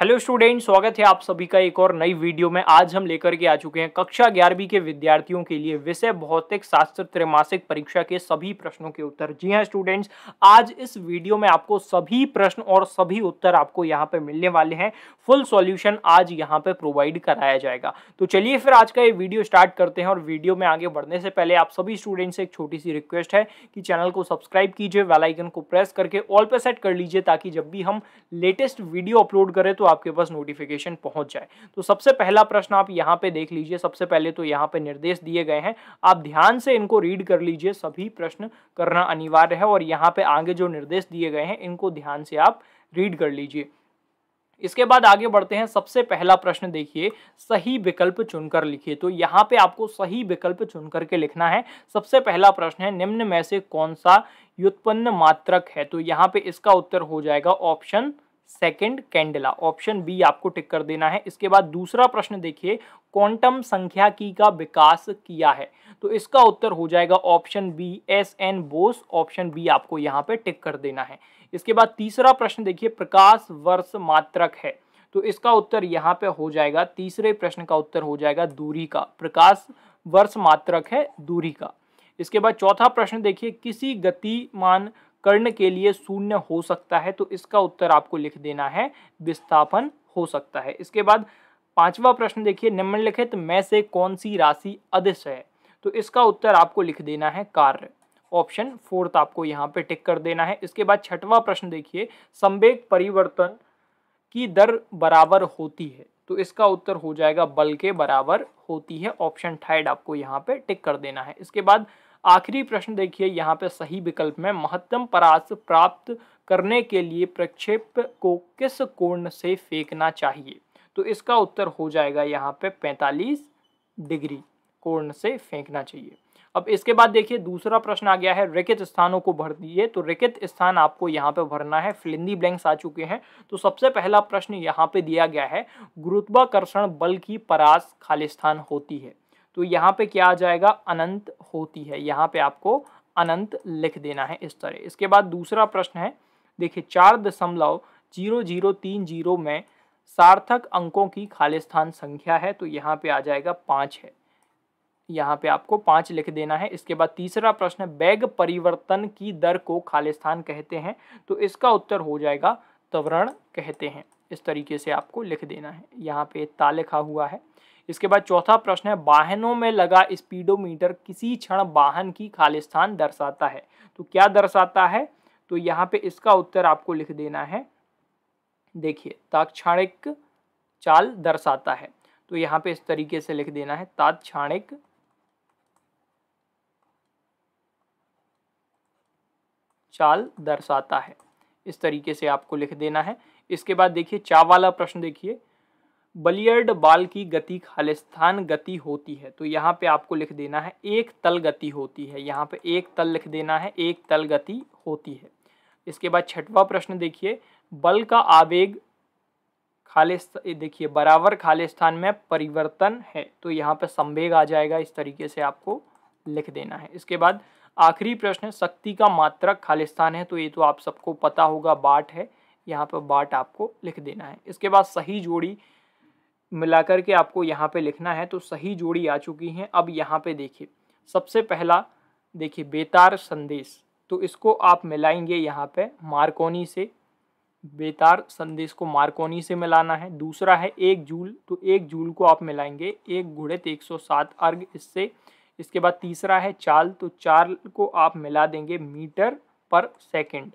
hello student स्वागत है आप सभी का एक और नई वीडियो में आज हम लेकर के आ चुके हैं कक्षा ग्यारहवीं के विद्यार्थियों के लिए विषय भौतिक शास्त्र त्रैमासिक परीक्षा के सभी प्रश्नों के उत्तर जी हां स्टूडेंट्स आज इस वीडियो में आपको सभी प्रश्न और सभी उत्तर आपको यहां पे मिलने वाले हैं फुल सॉल्यूशन आज यहाँ पर प्रोवाइड कराया जाएगा तो चलिए फिर आज का ये वीडियो स्टार्ट करते हैं और वीडियो में आगे बढ़ने से पहले आप सभी स्टूडेंट्स से एक छोटी सी रिक्वेस्ट है कि चैनल को सब्सक्राइब कीजिए वेलाइकन को प्रेस करके ऑल पे सेट कर लीजिए ताकि जब भी हम लेटेस्ट वीडियो अपलोड करें तो आपके पास नोटिफिकेशन पहुंच जाए तो सबसे पहला प्रश्न आप यहाँ पे देख लीजिए सबसे पहले तो यहाँ पे निर्देश दिए गए हैं आप ध्यान से इनको रीड कर लीजिए सभी प्रश्न करना अनिवार्य है और यहाँ पे आगे जो निर्देश दिए गए हैं इनको ध्यान से आप रीड कर लीजिए इसके बाद आगे बढ़ते हैं सबसे पहला प्रश्न देखिए सही विकल्प चुनकर लिखिए तो यहाँ पे आपको सही विकल्प चुनकर के लिखना है सबसे पहला प्रश्न है निम्न में से कौन सा व्युत्पन्न मात्रक है तो यहाँ पे इसका उत्तर हो जाएगा option second Kandla option B आपको टिक कर देना है इसके बाद दूसरा प्रश्न देखिए क्वांटम संख्या की का विकास किया है तो इसका उत्तर हो जाएगा option B S N Bose option B आपको यहाँ पे टिक कर देना है इसके बाद तीसरा प्रश्न देखिए प्रकाश वर्ष मात्रक है तो इसका उत्तर यहाँ पे हो जाएगा तीसरे प्रश्न का उत्तर हो जाएगा दूरी का प्रकाश वर्ष मात्रक है दूरी का इसके बाद चौथा प्रश्न देखिए किसी गतिमान कर्ण के लिए शून्य हो सकता है तो इसका उत्तर आपको लिख देना है विस्थापन हो सकता है इसके बाद पांचवा प्रश्न देखिए निम्नलिखित में से कौन सी राशि अदिश है तो इसका उत्तर आपको लिख देना है कार्य ऑप्शन फोर्थ आपको यहाँ पे टिक कर देना है इसके बाद छठवां प्रश्न देखिए संवेग परिवर्तन की दर बराबर होती है तो इसका उत्तर हो जाएगा बल के बराबर होती है ऑप्शन थर्ड आपको यहाँ पे टिक कर देना है इसके बाद आखिरी प्रश्न देखिए यहाँ पे सही विकल्प में महत्तम परास प्राप्त करने के लिए प्रक्षेप को किस कोण से फेंकना चाहिए तो इसका उत्तर हो जाएगा यहाँ पे 45 डिग्री कोण से फेंकना चाहिए अब इसके बाद देखिए दूसरा प्रश्न आ गया है रिकित स्थानों को भर दिए तो रिकित स्थान आपको यहाँ पे भरना है फिलिंदी ब्लैंक्स आ चुके हैं तो सबसे पहला प्रश्न यहाँ पे दिया गया है गुरुत्वाकर्षण बल की परास खालिस्थान होती है तो यहाँ पे क्या आ जाएगा अनंत होती है यहाँ पे आपको अनंत लिख देना है इस तरह इसके बाद दूसरा प्रश्न है देखिए चार दशमलव जीरो जीरो तीन जीरो में सार्थक अंकों की खालिस्थान संख्या है तो यहाँ पे आ जाएगा पाँच है यहाँ पे आपको पाँच लिख देना है इसके बाद तीसरा प्रश्न बैग परिवर्तन की दर को खालिस्थान कहते हैं तो इसका उत्तर हो जाएगा त्वरण कहते हैं इस तरीके से आपको लिख देना है यहाँ पे ता लिखा हुआ है इसके बाद चौथा प्रश्न है वाहनों में लगा स्पीडोमीटर किसी क्षण वाहन की खालिस्थान दर्शाता है तो क्या दर्शाता है तो यहाँ पे इसका उत्तर आपको लिख देना है देखिए तात्क्षणिक चाल दर्शाता है तो यहाँ पे इस तरीके से लिख देना है तात्क्षणिक चाल दर्शाता है इस तरीके से आपको लिख देना है इसके बाद देखिए चा वाला प्रश्न देखिए बलियर्ड बाल की गति खालिस्थान गति होती है तो यहाँ पे आपको लिख देना है एक तल गति होती है यहाँ पे एक तल लिख देना है एक तल गति होती है इसके बाद छठवा प्रश्न देखिए बल का आवेग खालिस्त देखिए बराबर खालिस्थान में परिवर्तन है तो यहाँ पे संवेग आ जाएगा इस तरीके से आपको लिख देना है इसके बाद आखिरी प्रश्न शक्ति का मात्रक खालिस्थान है तो ये तो आप सबको पता होगा बाट है यहाँ पर बाट आपको लिख देना है इसके बाद सही जोड़ी मिलाकर के आपको यहाँ पे लिखना है तो सही जोड़ी आ चुकी है अब यहाँ पे देखिए सबसे पहला देखिए बेतार संदेश तो इसको आप मिलाएंगे यहाँ पे मार्कोनी से बेतार संदेश को मार्कोनी से मिलाना है दूसरा है एक जूल तो एक जूल को आप मिलाएंगे एक घुड़ित एक सौ सात अर्घ इससे इसके बाद तीसरा है चाल तो चाल को आप मिला देंगे मीटर पर सेकेंड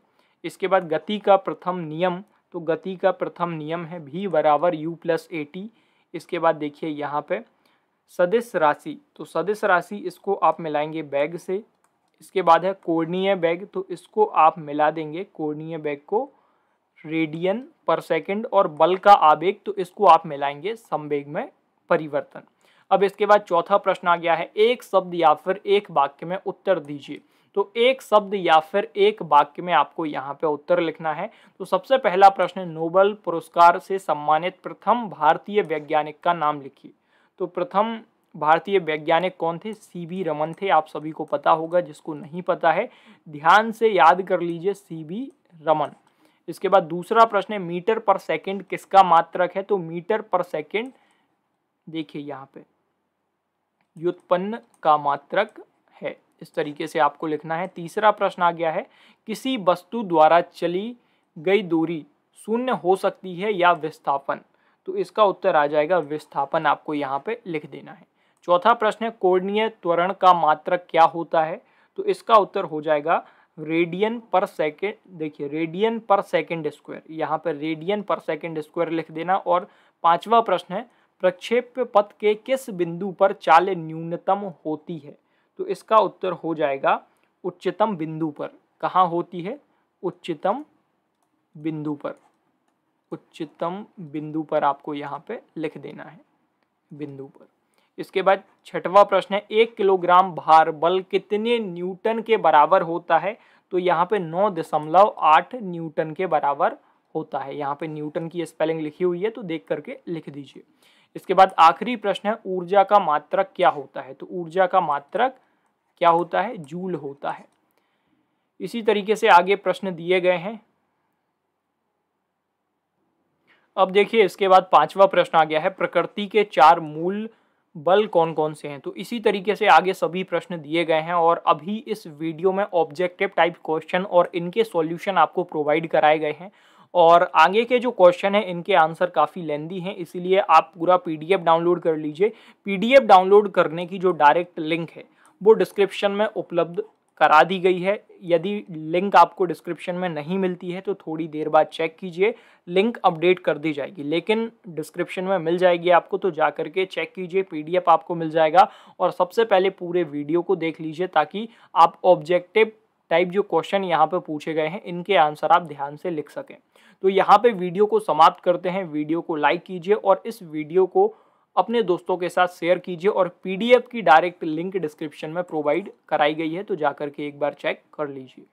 इसके बाद गति का प्रथम नियम तो गति का प्रथम नियम है भी बराबर यू प्लस ए टी इसके बाद देखिए यहाँ पे सदस्य राशि तो सदस्य राशि इसको आप मिलाएंगे बैग से इसके बाद है कोर्णीय बैग तो इसको आप मिला देंगे कोर्णीय बैग को रेडियन पर सेकंड और बल का आवेग तो इसको आप मिलाएंगे संवेग में परिवर्तन अब इसके बाद चौथा प्रश्न आ गया है एक शब्द या फिर एक वाक्य में उत्तर दीजिए तो एक शब्द या फिर एक वाक्य में आपको यहाँ पे उत्तर लिखना है तो सबसे पहला प्रश्न नोबल पुरस्कार से सम्मानित प्रथम भारतीय वैज्ञानिक का नाम लिखिए तो प्रथम भारतीय वैज्ञानिक कौन थे सी वी रमन थे आप सभी को पता होगा जिसको नहीं पता है ध्यान से याद कर लीजिए सी वी रमन इसके बाद दूसरा प्रश्न है मीटर पर सेकंड किसका मात्रक है तो मीटर पर सेकंड देखिए यहाँ पे व्युत्पन्न का मात्रक इस तरीके से आपको लिखना है तीसरा प्रश्न आ गया है किसी वस्तु द्वारा चली गई दूरी शून्य हो सकती है या विस्थापन तो इसका उत्तर आ जाएगा विस्थापन आपको यहाँ पे लिख देना है चौथा प्रश्न है कोर्णीय त्वरण का मात्रक क्या होता है तो इसका उत्तर हो जाएगा रेडियन पर सेकेंड देखिए रेडियन पर सेकेंड स्क्वायर यहाँ पर रेडियन पर सेकेंड स्क्वायर लिख देना और पांचवा प्रश्न है प्रक्षेप्य पथ के किस बिंदु पर चाल न्यूनतम होती है तो इसका उत्तर हो जाएगा उच्चतम बिंदु पर कहाँ होती है उच्चतम बिंदु पर उच्चतम बिंदु पर आपको यहाँ पे लिख देना है बिंदु पर इसके बाद छठवा प्रश्न है एक किलोग्राम भार बल कितने न्यूटन के बराबर होता है तो यहाँ पे नौ दशमलव आठ न्यूटन के बराबर होता है यहाँ पे न्यूटन की स्पेलिंग लिखी हुई है तो देख करके लिख दीजिए इसके बाद आखिरी प्रश्न है ऊर्जा का मात्रक क्या होता है तो ऊर्जा का मात्रक क्या होता है जूल होता है इसी तरीके से आगे प्रश्न दिए गए हैं अब देखिए इसके बाद पांचवा प्रश्न आ गया है प्रकृति के चार मूल बल कौन कौन से हैं तो इसी तरीके से आगे सभी प्रश्न दिए गए हैं और अभी इस वीडियो में ऑब्जेक्टिव टाइप क्वेश्चन और इनके सॉल्यूशन आपको प्रोवाइड कराए गए हैं और आगे के जो क्वेश्चन हैं इनके आंसर काफ़ी लेंदी हैं इसीलिए आप पूरा पीडीएफ डाउनलोड कर लीजिए पीडीएफ डाउनलोड करने की जो डायरेक्ट लिंक है वो डिस्क्रिप्शन में उपलब्ध करा दी गई है यदि लिंक आपको डिस्क्रिप्शन में नहीं मिलती है तो थोड़ी देर बाद चेक कीजिए लिंक अपडेट कर दी जाएगी लेकिन डिस्क्रिप्शन में मिल जाएगी आपको तो जा करके चेक कीजिए पीडीएफ आपको मिल जाएगा और सबसे पहले पूरे वीडियो को देख लीजिए ताकि आप ऑब्जेक्टिव टाइप जो क्वेश्चन यहाँ पर पूछे गए हैं इनके आंसर आप ध्यान से लिख सकें तो यहाँ पर वीडियो को समाप्त करते हैं वीडियो को लाइक कीजिए और इस वीडियो को अपने दोस्तों के साथ शेयर कीजिए और पीडीएफ की डायरेक्ट लिंक डिस्क्रिप्शन में प्रोवाइड कराई गई है तो जाकर के एक बार चेक कर लीजिए